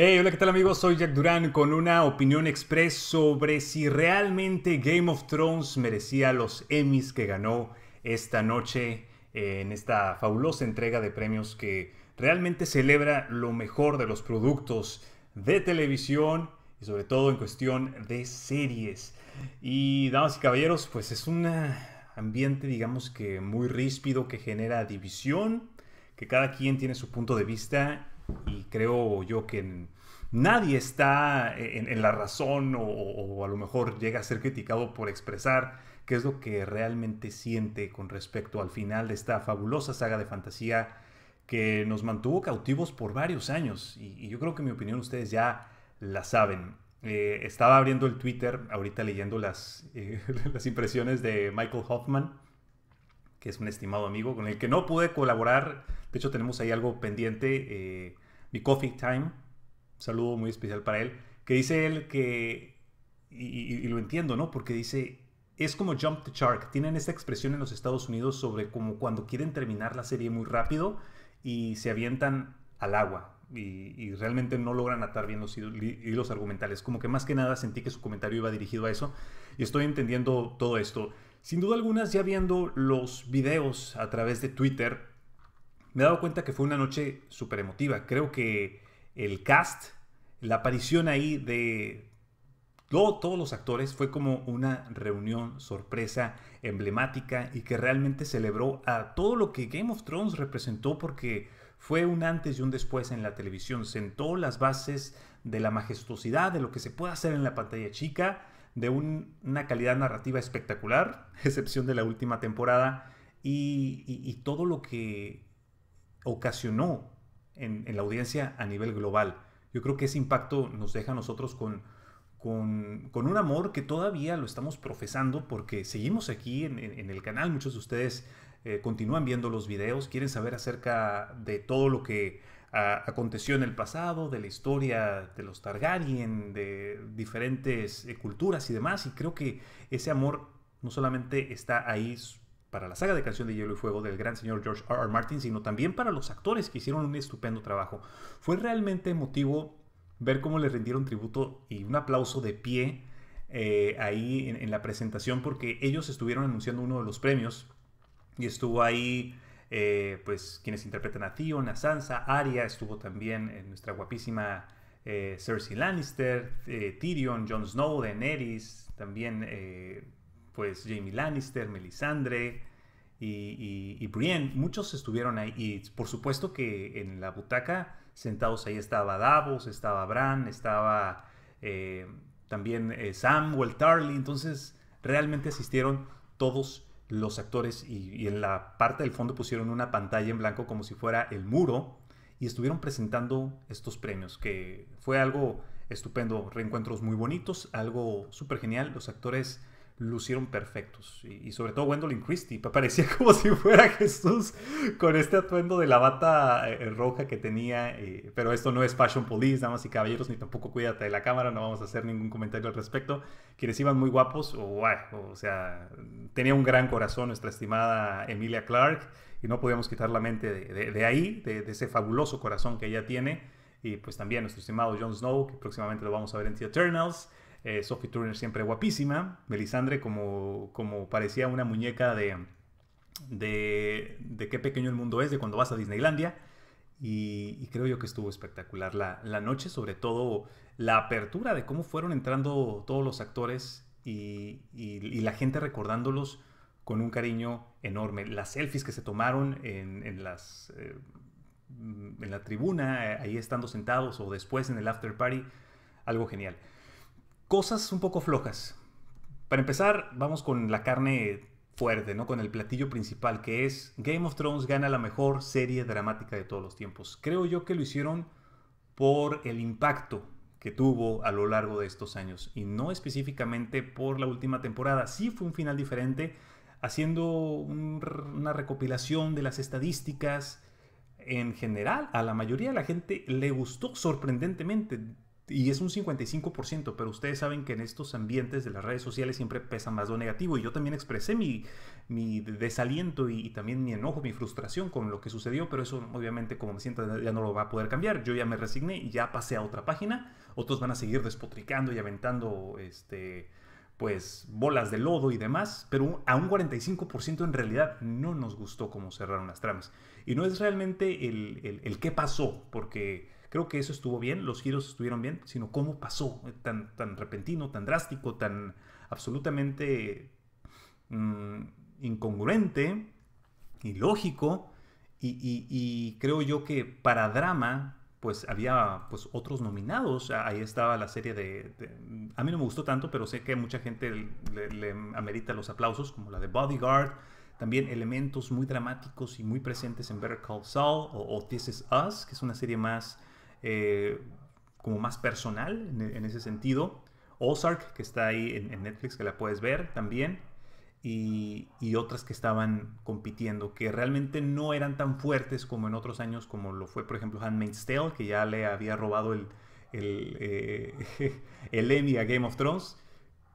hola, ¿qué tal amigos? Soy Jack Durán con una opinión express sobre si realmente Game of Thrones merecía los Emmys que ganó esta noche eh, en esta fabulosa entrega de premios que realmente celebra lo mejor de los productos de televisión y sobre todo en cuestión de series. Y damas y caballeros, pues es un ambiente digamos que muy ríspido que genera división, que cada quien tiene su punto de vista y creo yo que nadie está e-, en, la razón o, a lo mejor llega a ser criticado por expresar qué es lo que realmente siente con respecto al final de esta fabulosa saga de fantasía que nos mantuvo cautivos por varios años. Y, yo creo que mi opinión ustedes ya la saben. Eh, estaba abriendo el Twitter, ahorita leyendo las, eh, las impresiones de Michael Hoffman, que es un estimado amigo con el que no pude colaborar. De hecho, tenemos ahí algo pendiente. Eh, mi Coffee Time, saludo muy especial para él, que dice él que, y, lo entiendo, ¿no? Porque dice, es como Jump the Shark, tienen esta expresión en los Estados Unidos sobre como cuando quieren terminar la serie muy rápido y se avientan al agua, y, realmente no logran atar bien los hilos argumentales. Como que más que nada sentí que su comentario iba dirigido a eso y estoy entendiendo todo esto. Sin duda algunas ya viendo los videos a través de Twitter, me he dado cuenta que fue una noche súper emotiva. Creo que el cast, la aparición ahí de todos los actores fue como una reunión sorpresa, emblemática y que realmente celebró a todo lo que Game of Thrones representó porque fue un antes y un después en la televisión. Sentó las bases de la majestuosidad, de lo que se puede hacer en la pantalla chica, de una calidad narrativa espectacular, excepción de la última temporada, y todo lo que ocasionó en, la audiencia a nivel global. Yo creo que ese impacto nos deja a nosotros con, un amor que todavía lo estamos profesando porque seguimos aquí en, el canal. Muchos de ustedes eh, continúan viendo los videos, quieren saber acerca de todo lo que aconteció en el pasado, de la historia de los Targaryen, de diferentes eh, culturas y demás. Y creo que ese amor no solamente está ahí para la saga de canción de Hielo y Fuego del gran señor George R. R. Martin, sino también para los actores que hicieron un estupendo trabajo. Fue realmente emotivo ver cómo le rindieron tributo y un aplauso de pie eh, ahí en, la presentación, porque ellos estuvieron anunciando uno de los premios y estuvo ahí. Eh, pues quienes interpretan a Theon, a Sansa, Arya, estuvo también eh, nuestra guapísima Cersei Lannister, Tyrion, Jon Snow, Daenerys, también pues Jamie Lannister, Melisandre y, y, Brienne, muchos estuvieron ahí. Y por supuesto que en la butaca, sentados ahí estaba Davos, estaba Bran, estaba eh, también eh, Samuel Tarly. Entonces, realmente asistieron todos los actores y, y, en la parte del fondo pusieron una pantalla en blanco como si fuera el muro y estuvieron presentando estos premios, que fue algo estupendo, reencuentros muy bonitos, algo súper genial, los actores lucieron perfectos. Y, sobre todo wendolyn Christie, parecía como si fuera Jesús con este atuendo de la bata eh, eh, roja que tenía. Eh, pero esto no es Fashion Police, damas y caballeros, ni tampoco cuídate de la cámara, no vamos a hacer ningún comentario al respecto. Quienes iban muy guapos, o o sea, tenía un gran corazón nuestra estimada Emilia Clark y no podíamos quitar la mente de, ahí, de, de, ese fabuloso corazón que ella tiene. Y pues también nuestro estimado Jon Snow, que próximamente lo vamos a ver en The Eternals. Eh, Sophie Turner siempre guapísima. Melisandre como, parecía una muñeca de, de, qué pequeño el mundo es de cuando vas a Disneylandia. Y, creo yo que estuvo espectacular la, noche, sobre todo la apertura de cómo fueron entrando todos los actores y, la gente recordándolos con un cariño enorme. Las selfies que se tomaron en, las, eh, en la tribuna, eh, ahí estando sentados o después en el after party, algo genial. Cosas un poco flojas. Para empezar, vamos con la carne fuerte, ¿no? Con el platillo principal, que es Game of Thrones gana la mejor serie dramática de todos los tiempos. Creo yo que lo hicieron por el impacto que tuvo a lo largo de estos años y no específicamente por la última temporada. Sí fue un final diferente, haciendo una recopilación de las estadísticas. En general, a la mayoría de la gente le gustó sorprendentemente y es un 55%, pero ustedes saben que en estos ambientes de las redes sociales siempre pesa más lo negativo. Y yo también expresé mi, mi desaliento y, también mi enojo, mi frustración con lo que sucedió, pero eso obviamente como me siento ya no lo va a poder cambiar. Yo ya me resigné y ya pasé a otra página. Otros van a seguir despotricando y aventando este pues bolas de lodo y demás, pero a un 45% en realidad no nos gustó cómo cerraron las tramas. Y no es realmente el qué pasó, porque Creo que eso estuvo bien, los giros estuvieron bien, sino cómo pasó eh, tan, tan repentino, tan drástico, tan absolutamente mm, incongruente, Y, lógico. y creo yo que para drama, pues había pues otros nominados. Ahí estaba la serie de, A mí no me gustó tanto, pero sé que mucha gente le, amerita los aplausos, como la de Bodyguard. También elementos muy dramáticos y muy presentes en Better Call Saul o This Is Us, que es una serie más eh, como más personal en, ese sentido. Ozark, que está ahí en, Netflix, que la puedes ver también. Y, otras que estaban compitiendo, que realmente no eran tan fuertes como en otros años, como lo fue, por ejemplo, Handmaid's Tale, que ya le había robado el, el eh, Emmy a Game of Thrones,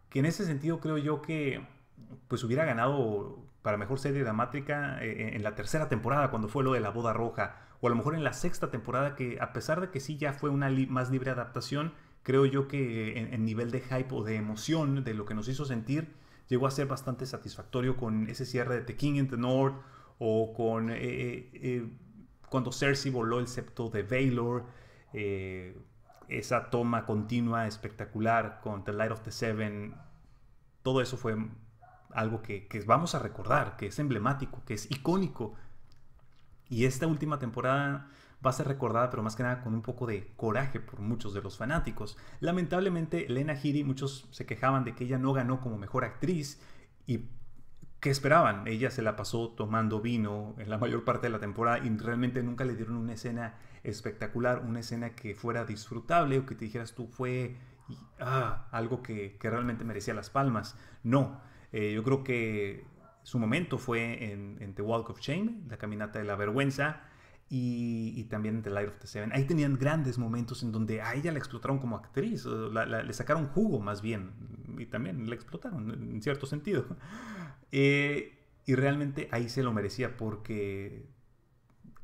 que en ese sentido creo yo que pues hubiera ganado para mejor serie dramática eh, eh, en la tercera temporada, cuando fue lo de la boda roja, o a lo mejor en la sexta temporada, que a pesar de que sí ya fue una más libre adaptación, creo yo que eh, en, nivel de hype o de emoción de lo que nos hizo sentir, llegó a ser bastante satisfactorio con ese cierre de The King in the North, o con cuando Cersei voló el septo de Baylor, esa toma continua espectacular con The Light of the Seven, todo eso fue algo que, vamos a recordar, que es emblemático, que es icónico. Y esta última temporada va a ser recordada, pero más que nada con un poco de coraje por muchos de los fanáticos. Lamentablemente, Lena Headey, muchos se quejaban de que ella no ganó como mejor actriz y ¿qué esperaban? Ella se la pasó tomando vino en la mayor parte de la temporada y realmente nunca le dieron una escena espectacular, una escena que fuera disfrutable o que te dijeras tú fue ah, algo que, que realmente merecía las palmas. No, eh, yo creo que su momento fue en, The Walk of Shame, la caminata de la vergüenza, y, también en The Light of the Seven. Ahí tenían grandes momentos en donde a ella la explotaron como actriz, le sacaron jugo más bien, y también la explotaron en cierto sentido. Eh, y realmente ahí se lo merecía porque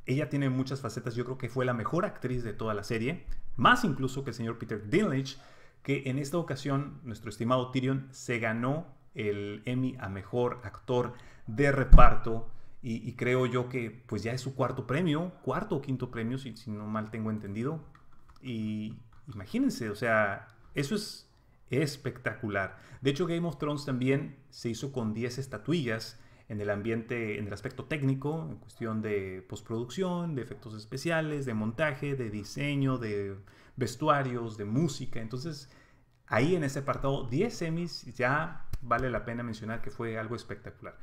ella tiene muchas facetas. Yo creo que fue la mejor actriz de toda la serie, más incluso que el señor Peter Dinklage, que en esta ocasión nuestro estimado Tyrion se ganó el Emmy a Mejor Actor de Reparto. Y, creo yo que pues ya es su cuarto premio, cuarto o quinto premio, si, no mal tengo entendido. Y imagínense, o sea, eso es espectacular. De hecho, Game of Thrones también se hizo con 10 estatuillas en el ambiente, en el aspecto técnico, en cuestión de postproducción, de efectos especiales, de montaje, de diseño, de vestuarios, de música. Entonces, ahí en ese apartado, 10 Emmys ya vale la pena mencionar que fue algo espectacular.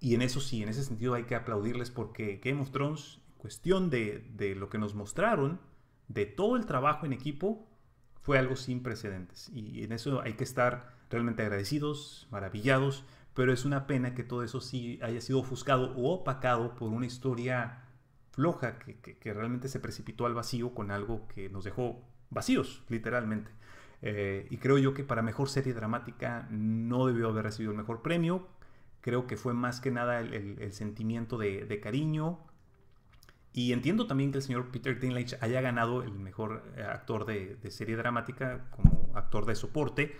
Y en eso sí, en ese sentido hay que aplaudirles porque Game of Thrones, en cuestión de, lo que nos mostraron, de todo el trabajo en equipo, fue algo sin precedentes. Y en eso hay que estar realmente agradecidos, maravillados, pero es una pena que todo eso sí haya sido ofuscado o opacado por una historia floja que realmente se precipitó al vacío con algo que nos dejó vacíos, literalmente. Eh, y creo yo que para mejor serie dramática no debió haber recibido el mejor premio. Creo que fue más que nada el, sentimiento de, cariño. Y entiendo también que el señor Peter Dinklage haya ganado el mejor eh, actor de, serie dramática como actor de soporte,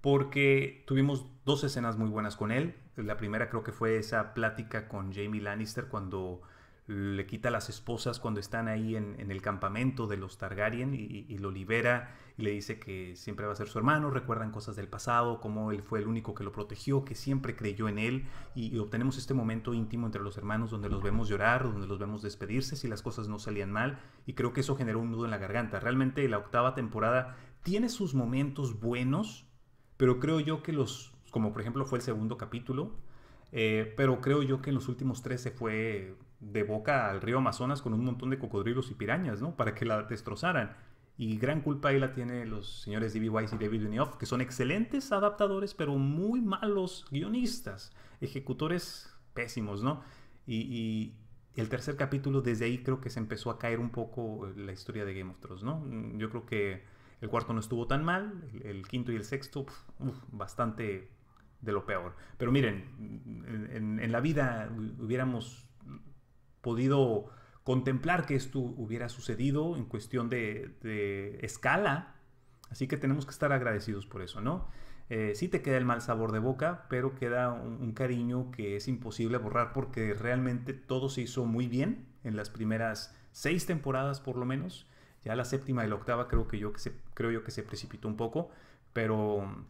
porque tuvimos dos escenas muy buenas con él. La primera creo que fue esa plática con Jamie Lannister cuando le quita las esposas cuando están ahí en, el campamento de los Targaryen y, y lo libera y le dice que siempre va a ser su hermano, recuerdan cosas del pasado, cómo él fue el único que lo protegió, que siempre creyó en él y, obtenemos este momento íntimo entre los hermanos donde los vemos llorar, donde los vemos despedirse si las cosas no salían mal y creo que eso generó un nudo en la garganta. Realmente la octava temporada tiene sus momentos buenos, pero creo yo que los, como por ejemplo fue el segundo capítulo, eh, pero creo yo que en los últimos tres se fue de boca al río Amazonas con un montón de cocodrilos y pirañas, ¿no? Para que la destrozaran. Y gran culpa ahí la tiene los señores D.B. Weiss y David Benioff, que son excelentes adaptadores, pero muy malos guionistas, ejecutores pésimos, ¿no? Y, el tercer capítulo, desde ahí creo que se empezó a caer un poco eh, la historia de Game of Thrones, ¿no? Mm, yo creo que el cuarto no estuvo tan mal, el, quinto y el sexto, bastante de lo peor. Pero miren, en la vida hubiéramos podido contemplar que esto hubiera sucedido en cuestión de, escala. Así que tenemos que estar agradecidos por eso, ¿no? Eh, sí te queda el mal sabor de boca, pero queda un, cariño que es imposible borrar porque realmente todo se hizo muy bien en las primeras seis temporadas por lo menos. Ya la séptima y la octava creo, que yo que se, creo yo que se precipitó un poco, pero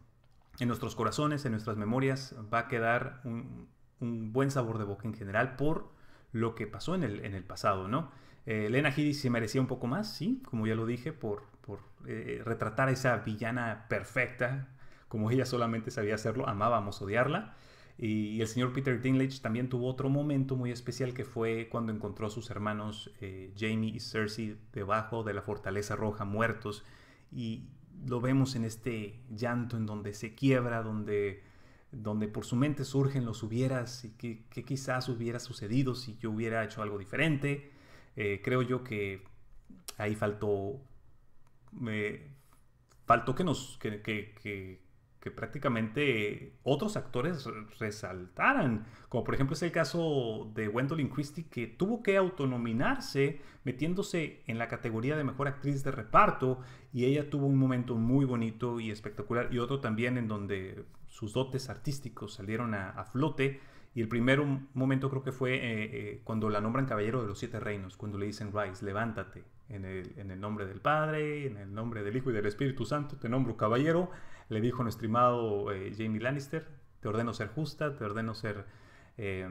en nuestros corazones, en nuestras memorias, va a quedar un, un buen sabor de boca en general por lo que pasó en el, en el pasado, ¿no? Eh, Lena Headey se merecía un poco más, sí, como ya lo dije, por, por eh, retratar a esa villana perfecta, como ella solamente sabía hacerlo, amábamos odiarla. Y, el señor Peter Dinklage también tuvo otro momento muy especial que fue cuando encontró a sus hermanos eh, Jamie y Cersei debajo de la fortaleza roja muertos. Y lo vemos en este llanto en donde se quiebra, donde donde por su mente surgen los hubieras y que, quizás hubiera sucedido si yo hubiera hecho algo diferente. Eh, creo yo que ahí faltó, me, faltó que, nos, que, que prácticamente otros actores resaltaran. Como por ejemplo es el caso de Gwendolyn Christie, que tuvo que autonominarse metiéndose en la categoría de mejor actriz de reparto y ella tuvo un momento muy bonito y espectacular y otro también en donde sus dotes artísticos salieron a, flote. Y el primer momento creo que fue eh, eh, cuando la nombran Caballero de los Siete Reinos, cuando le dicen Rise, levántate, en el, nombre del Padre, en el nombre del Hijo y del Espíritu Santo, te nombro caballero, le dijo nuestro estimado eh, Jamie Lannister, te ordeno ser justa, te ordeno ser eh,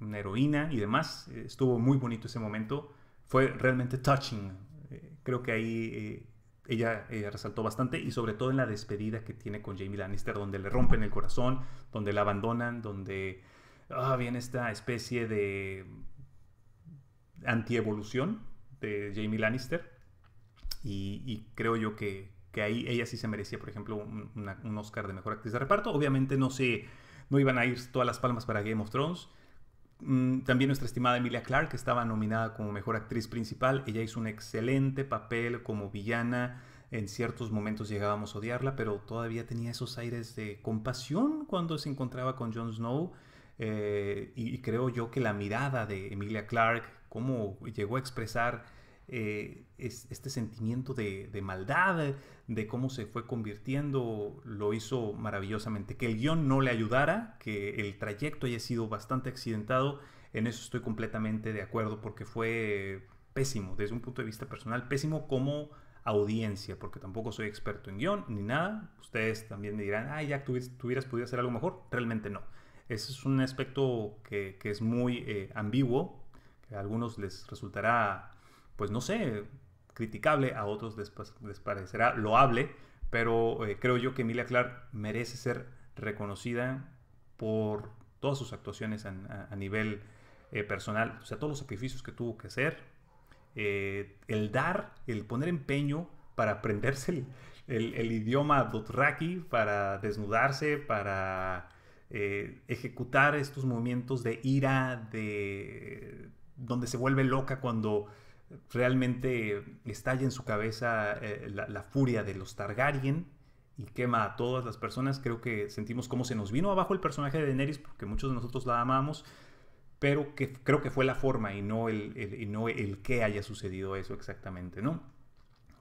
una heroína y demás. Estuvo muy bonito ese momento, fue realmente touching. Eh, creo que ahí ella resaltó bastante y sobre todo en la despedida que tiene con Jamie Lannister, donde le rompen el corazón, donde la abandonan, donde ah, viene esta especie de antievolución de Jamie Lannister. Y, creo yo que, ahí ella sí se merecía, por ejemplo, un, Oscar de Mejor Actriz de Reparto. Obviamente no se, no iban a ir todas las palmas para Game of Thrones. Mm, también nuestra estimada Emilia Clarke estaba nominada como mejor actriz principal. Ella hizo un excelente papel como villana. En ciertos momentos llegábamos a odiarla, pero todavía tenía esos aires de compasión cuando se encontraba con Jon Snow. Eh, y, y, creo yo que la mirada de Emilia Clarke cómo llegó a expresar eh, este sentimiento de, maldad, de cómo se fue convirtiendo, lo hizo maravillosamente. Que el guión no le ayudara, que el trayecto haya sido bastante accidentado, en eso estoy completamente de acuerdo, porque fue pésimo, desde un punto de vista personal, pésimo como audiencia, porque tampoco soy experto en guión ni nada. Ustedes también me dirán, ay, ya tuvieras, hubieras podido hacer algo mejor. Realmente no. Ese es un aspecto que, es muy eh, ambiguo, algunos les resultará, pues no sé, criticable, a otros les, parecerá loable, pero eh, creo yo que Emilia Clark merece ser reconocida por todas sus actuaciones a, nivel eh, personal, o sea, todos los sacrificios que tuvo que hacer, eh, el dar, el poner empeño para aprenderse el, idioma Dothraki, para desnudarse, para ejecutar estos movimientos de ira, de donde se vuelve loca cuando realmente estalla en su cabeza eh, la, furia de los Targaryen y quema a todas las personas. Creo que sentimos cómo se nos vino abajo el personaje de Daenerys, porque muchos de nosotros la amamos, pero que creo que fue la forma y no el, y no el que haya sucedido eso exactamente, ¿no?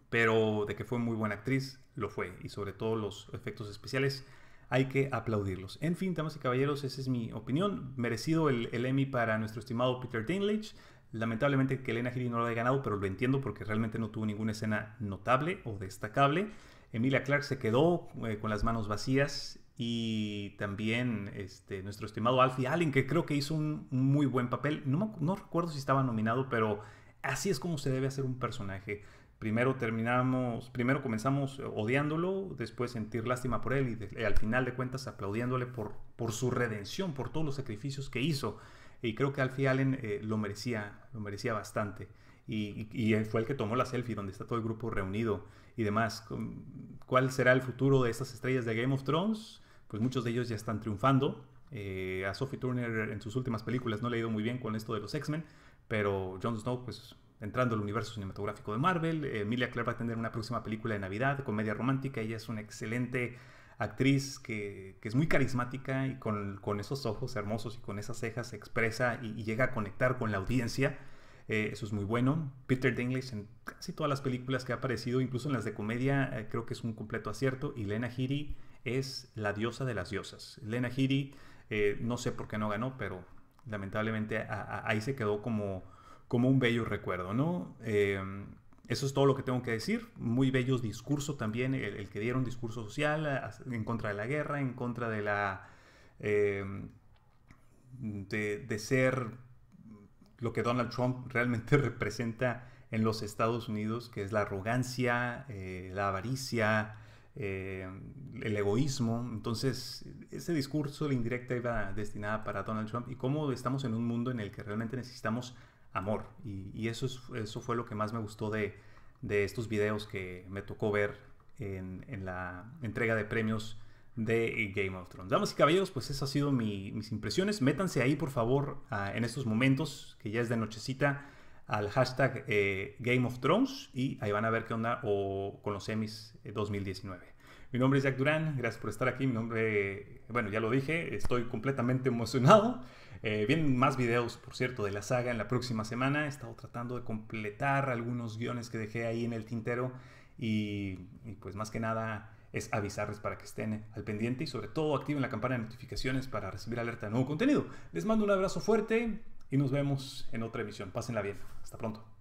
Pero de que fue muy buena actriz, lo fue, y sobre todo los efectos especiales hay que aplaudirlos. En fin, damas y caballeros, esa es mi opinión. Merecido el, Emmy para nuestro estimado Peter Dinklage. Lamentablemente que Elena Gili no lo haya ganado, pero lo entiendo porque realmente no tuvo ninguna escena notable o destacable. Emilia Clark se quedó eh, con las manos vacías y también este, nuestro estimado Alfie Allen, que creo que hizo un muy buen papel. no recuerdo si estaba nominado, pero así es como se debe hacer un personaje primero terminamos, primero comenzamos odiándolo, después sentir lástima por él y, al final de cuentas aplaudiéndole por, por, su redención, por todos los sacrificios que hizo. Y creo que Alfie Allen eh, lo merecía, lo merecía bastante. Y, y, fue el que tomó la selfie donde está todo el grupo reunido y demás. ¿Cuál será el futuro de estas estrellas de Game of Thrones? Pues muchos de ellos ya están triunfando. Eh, a Sophie Turner en sus últimas películas no le ha ido muy bien con esto de los X-Men, pero Jon Snow pues entrando al universo cinematográfico de Marvel. Eh, Emilia Clarke va a tener una próxima película de Navidad, comedia romántica. Ella es una excelente actriz que, es muy carismática y con, esos ojos hermosos y con esas cejas se expresa y, llega a conectar con la audiencia. Eh, eso es muy bueno. Peter Dinklage en casi todas las películas que ha aparecido, incluso en las de comedia, eh, creo que es un completo acierto. Y Lena Headey es la diosa de las diosas. Lena Headey, no sé por qué no ganó, pero lamentablemente ahí se quedó como como un bello recuerdo, ¿no? Em, eso es todo lo que tengo que decir. Muy bellos discursos también, el, que dieron discurso social en contra de la guerra, en contra de la... Em, de, ser lo que Donald Trump realmente representa en los Estados Unidos, que es la arrogancia, eh, la avaricia, eh, el egoísmo. Entonces, ese discurso, la indirecta, iba destinada para Donald Trump y cómo estamos en un mundo en el que realmente necesitamos amor. Y, eso, es, eso fue lo que más me gustó de, estos videos que me tocó ver en, la entrega de premios de Game of Thrones. Damas y caballeros, pues esas han sido mis impresiones. Métanse ahí, por favor, en estos momentos, que ya es de nochecita, al hashtag eh, Game of Thrones y ahí van a ver qué onda o con los semis 2019. Eh, mi nombre es Jack Durán, gracias por estar aquí. Mi nombre, bueno, ya lo dije, estoy completamente emocionado. Eh, vienen más videos, por cierto, de la saga en la próxima semana. He estado tratando de completar algunos guiones que dejé ahí en el tintero y, y pues más que nada es avisarles para que estén al pendiente y sobre todo activen la campana de notificaciones para recibir alerta de nuevo contenido. Les mando un abrazo fuerte y nos vemos en otra emisión. Pásenla bien. Hasta pronto.